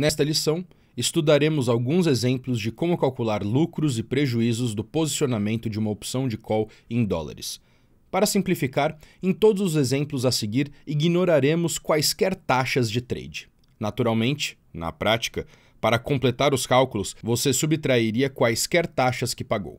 Nesta lição, estudaremos alguns exemplos de como calcular lucros e prejuízos do posicionamento de uma opção de call em dólares. Para simplificar, em todos os exemplos a seguir, ignoraremos quaisquer taxas de trade. Naturalmente, na prática, para completar os cálculos, você subtrairia quaisquer taxas que pagou.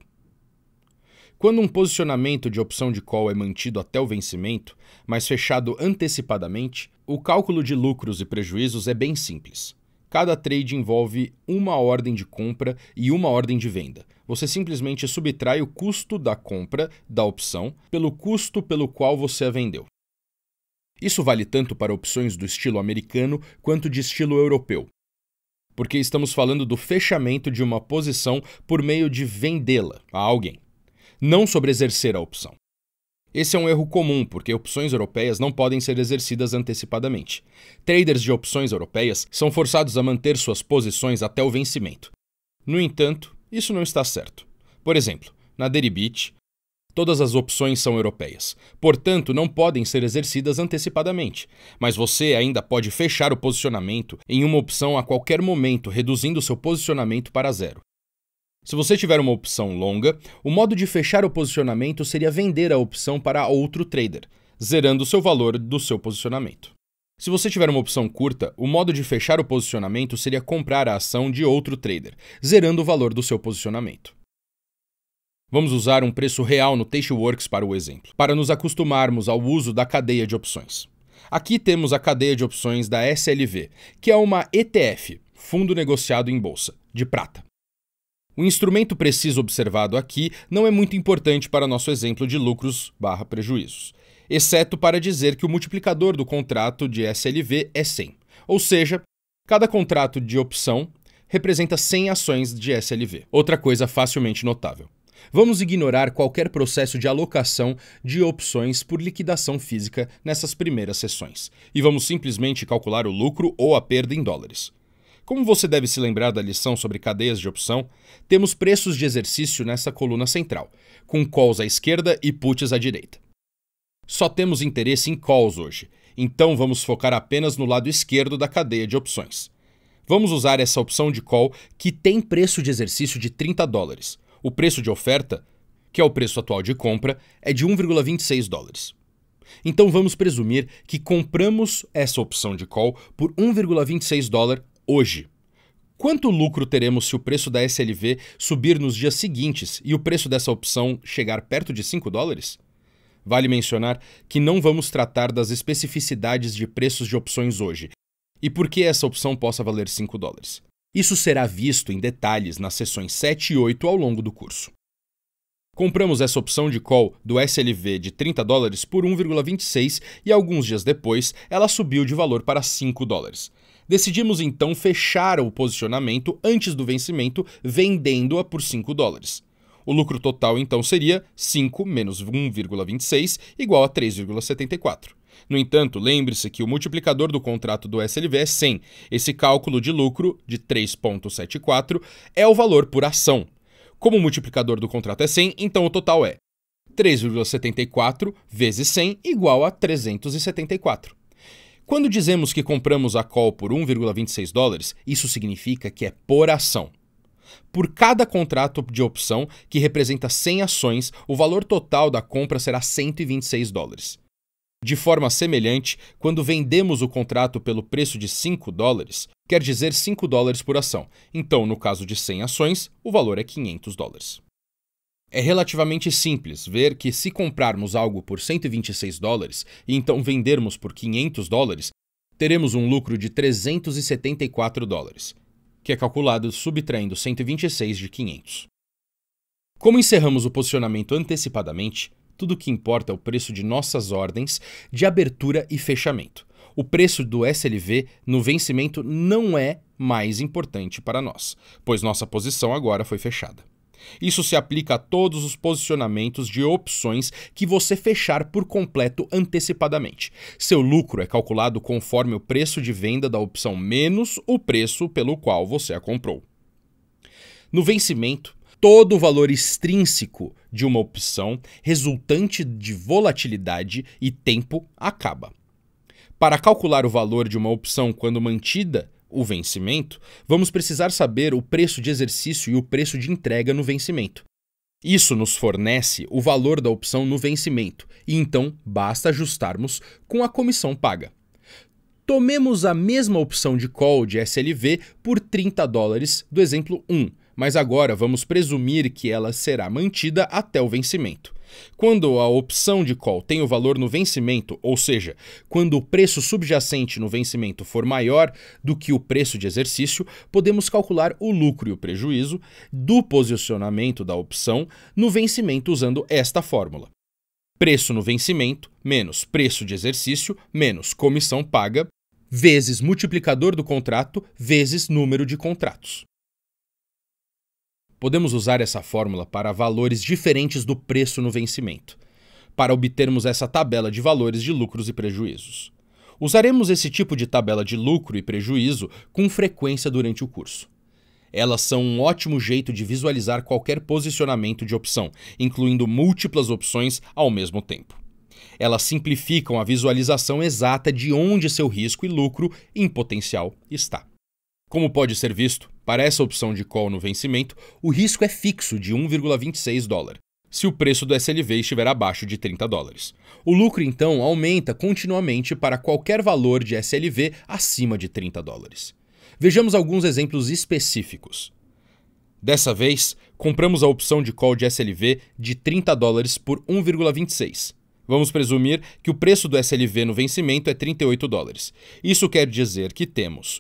Quando um posicionamento de opção de call é mantido até o vencimento, mas fechado antecipadamente, o cálculo de lucros e prejuízos é bem simples. Cada trade envolve uma ordem de compra e uma ordem de venda. Você simplesmente subtrai o custo da compra da opção pelo custo pelo qual você a vendeu. Isso vale tanto para opções do estilo americano quanto de estilo europeu, porque estamos falando do fechamento de uma posição por meio de vendê-la a alguém, não sobre exercer a opção. Esse é um erro comum, porque opções europeias não podem ser exercidas antecipadamente. Traders de opções europeias são forçados a manter suas posições até o vencimento. No entanto, isso não está certo. Por exemplo, na Deribit, todas as opções são europeias, portanto, não podem ser exercidas antecipadamente, mas você ainda pode fechar o posicionamento em uma opção a qualquer momento, reduzindo seu posicionamento para zero. Se você tiver uma opção longa, o modo de fechar o posicionamento seria vender a opção para outro trader, zerando seu valor do seu posicionamento. Se você tiver uma opção curta, o modo de fechar o posicionamento seria comprar a ação de outro trader, zerando o valor do seu posicionamento. Vamos usar um preço real no Tasteworks para o exemplo, para nos acostumarmos ao uso da cadeia de opções. Aqui temos a cadeia de opções da SLV, que é uma ETF, fundo negociado em bolsa, de prata. O instrumento preciso observado aqui não é muito importante para nosso exemplo de lucros barra prejuízos, exceto para dizer que o multiplicador do contrato de SLV é 100, ou seja, cada contrato de opção representa 100 ações de SLV. Outra coisa facilmente notável. Vamos ignorar qualquer processo de alocação de opções por liquidação física nessas primeiras sessões e vamos simplesmente calcular o lucro ou a perda em dólares. Como você deve se lembrar da lição sobre cadeias de opção, temos preços de exercício nessa coluna central, com calls à esquerda e puts à direita. Só temos interesse em calls hoje, então vamos focar apenas no lado esquerdo da cadeia de opções. Vamos usar essa opção de call que tem preço de exercício de 30 dólares. O preço de oferta, que é o preço atual de compra, é de 1,26 dólares. Então vamos presumir que compramos essa opção de call por 1,26 dólar hoje. Quanto lucro teremos se o preço da SLV subir nos dias seguintes e o preço dessa opção chegar perto de 5 dólares? Vale mencionar que não vamos tratar das especificidades de preços de opções hoje e por que essa opção possa valer 5 dólares. Isso será visto em detalhes nas sessões 7 e 8 ao longo do curso. Compramos essa opção de call do SLV de 30 dólares por 1,26 e alguns dias depois ela subiu de valor para 5 dólares. Decidimos então fechar o posicionamento antes do vencimento, vendendo-a por 5 dólares. O lucro total então seria 5 menos 1,26 igual a 3,74. No entanto, lembre-se que o multiplicador do contrato do SLV é 100. Esse cálculo de lucro, de 3,74, é o valor por ação. Como o multiplicador do contrato é 100, então o total é 3,74 vezes 100 igual a 374. Quando dizemos que compramos a call por 1,26 dólares, isso significa que é por ação. Por cada contrato de opção, que representa 100 ações, o valor total da compra será 126 dólares. De forma semelhante, quando vendemos o contrato pelo preço de 5 dólares, quer dizer 5 dólares por ação. Então, no caso de 100 ações, o valor é 500 dólares. É relativamente simples ver que se comprarmos algo por 126 dólares e então vendermos por 500 dólares, teremos um lucro de 374 dólares, que é calculado subtraindo 126 de 500. Como encerramos o posicionamento antecipadamente, tudo o que importa é o preço de nossas ordens de abertura e fechamento. O preço do SLV no vencimento não é mais importante para nós, pois nossa posição agora foi fechada. Isso se aplica a todos os posicionamentos de opções que você fechar por completo antecipadamente. Seu lucro é calculado conforme o preço de venda da opção menos o preço pelo qual você a comprou. No vencimento, todo o valor extrínseco de uma opção resultante de volatilidade e tempo acaba. Para calcular o valor de uma opção quando mantida, o vencimento, vamos precisar saber o preço de exercício e o preço de entrega no vencimento. Isso nos fornece o valor da opção no vencimento, e então basta ajustarmos com a comissão paga. Tomemos a mesma opção de call de SLV por 30 dólares do exemplo 1, mas agora vamos presumir que ela será mantida até o vencimento. Quando a opção de call tem o valor no vencimento, ou seja, quando o preço subjacente no vencimento for maior do que o preço de exercício, podemos calcular o lucro e o prejuízo do posicionamento da opção no vencimento usando esta fórmula. Preço no vencimento menos preço de exercício menos comissão paga vezes multiplicador do contrato vezes número de contratos. Podemos usar essa fórmula para valores diferentes do preço no vencimento, para obtermos essa tabela de valores de lucros e prejuízos. Usaremos esse tipo de tabela de lucro e prejuízo com frequência durante o curso. Elas são um ótimo jeito de visualizar qualquer posicionamento de opção, incluindo múltiplas opções ao mesmo tempo. Elas simplificam a visualização exata de onde seu risco e lucro em potencial está. Como pode ser visto, para essa opção de call no vencimento, o risco é fixo de 1,26 dólar, se o preço do SLV estiver abaixo de 30 dólares. O lucro, então, aumenta continuamente para qualquer valor de SLV acima de 30 dólares. Vejamos alguns exemplos específicos. Dessa vez, compramos a opção de call de SLV de 30 dólares por 1,26. Vamos presumir que o preço do SLV no vencimento é 38 dólares. Isso quer dizer que temos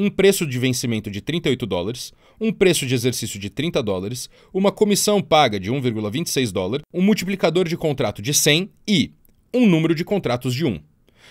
um preço de vencimento de 38 dólares, um preço de exercício de 30 dólares, uma comissão paga de 1,26 dólar, um multiplicador de contrato de 100 e um número de contratos de 1.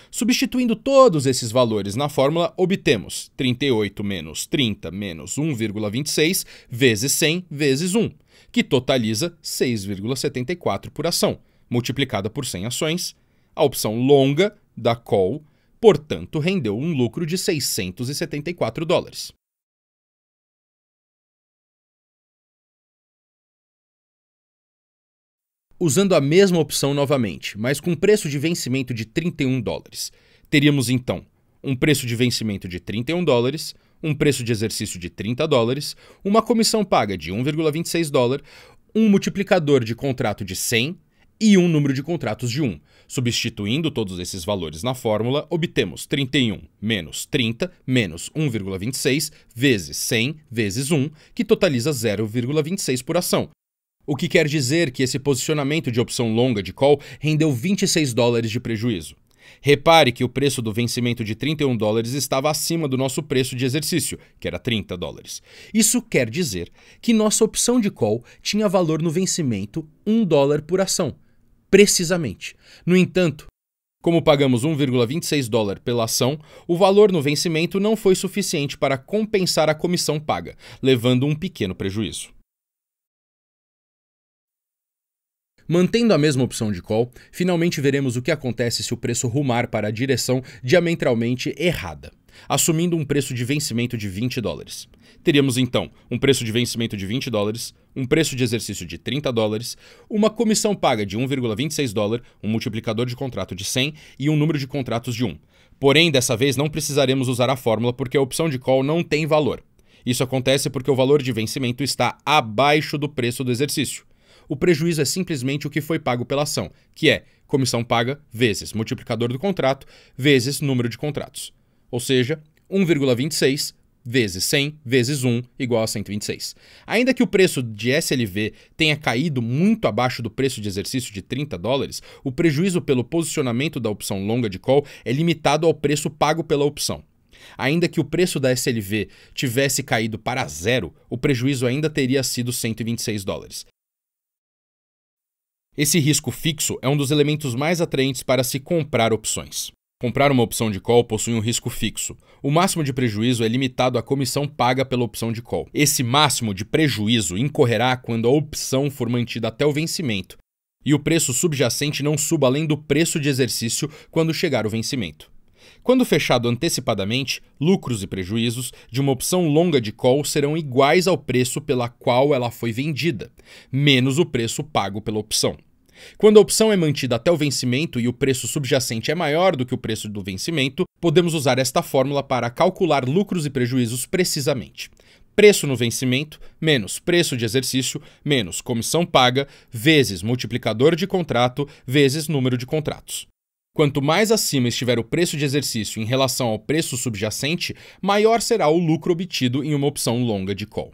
Substituindo todos esses valores na fórmula, obtemos 38 menos 30 menos 1,26 vezes 100 vezes 1, que totaliza 6,74 por ação, multiplicada por 100 ações. A opção longa da call portanto, rendeu um lucro de 674 dólares. Usando a mesma opção novamente, mas com preço de vencimento de 31 dólares, teríamos então um preço de vencimento de 31 dólares, um preço de exercício de 30 dólares, uma comissão paga de 1,26 dólar, um multiplicador de contrato de 100 e um número de contratos de 1. Substituindo todos esses valores na fórmula, obtemos 31 menos 30 menos 1,26 vezes 100 vezes 1, que totaliza 0,26 por ação. O que quer dizer que esse posicionamento de opção longa de call rendeu 26 dólares de prejuízo. Repare que o preço do vencimento de 31 dólares estava acima do nosso preço de exercício, que era 30 dólares. Isso quer dizer que nossa opção de call tinha valor no vencimento 1 dólar por ação precisamente. No entanto, como pagamos 1,26 dólar pela ação, o valor no vencimento não foi suficiente para compensar a comissão paga, levando um pequeno prejuízo. Mantendo a mesma opção de call, finalmente veremos o que acontece se o preço rumar para a direção diametralmente errada, assumindo um preço de vencimento de 20 dólares. Teríamos então um preço de vencimento de 20 dólares, um preço de exercício de 30 dólares, uma comissão paga de 1,26 dólar, um multiplicador de contrato de 100 e um número de contratos de 1. Porém, dessa vez não precisaremos usar a fórmula porque a opção de call não tem valor. Isso acontece porque o valor de vencimento está abaixo do preço do exercício. O prejuízo é simplesmente o que foi pago pela ação, que é comissão paga vezes multiplicador do contrato vezes número de contratos. Ou seja, 1,26 vezes 100 vezes 1 igual a 126. Ainda que o preço de SLV tenha caído muito abaixo do preço de exercício de 30 dólares, o prejuízo pelo posicionamento da opção longa de call é limitado ao preço pago pela opção. Ainda que o preço da SLV tivesse caído para zero, o prejuízo ainda teria sido 126 dólares. Esse risco fixo é um dos elementos mais atraentes para se comprar opções. Comprar uma opção de call possui um risco fixo. O máximo de prejuízo é limitado à comissão paga pela opção de call. Esse máximo de prejuízo incorrerá quando a opção for mantida até o vencimento e o preço subjacente não suba além do preço de exercício quando chegar o vencimento. Quando fechado antecipadamente, lucros e prejuízos de uma opção longa de call serão iguais ao preço pela qual ela foi vendida, menos o preço pago pela opção. Quando a opção é mantida até o vencimento e o preço subjacente é maior do que o preço do vencimento, podemos usar esta fórmula para calcular lucros e prejuízos precisamente. Preço no vencimento, menos preço de exercício, menos comissão paga, vezes multiplicador de contrato, vezes número de contratos. Quanto mais acima estiver o preço de exercício em relação ao preço subjacente, maior será o lucro obtido em uma opção longa de call.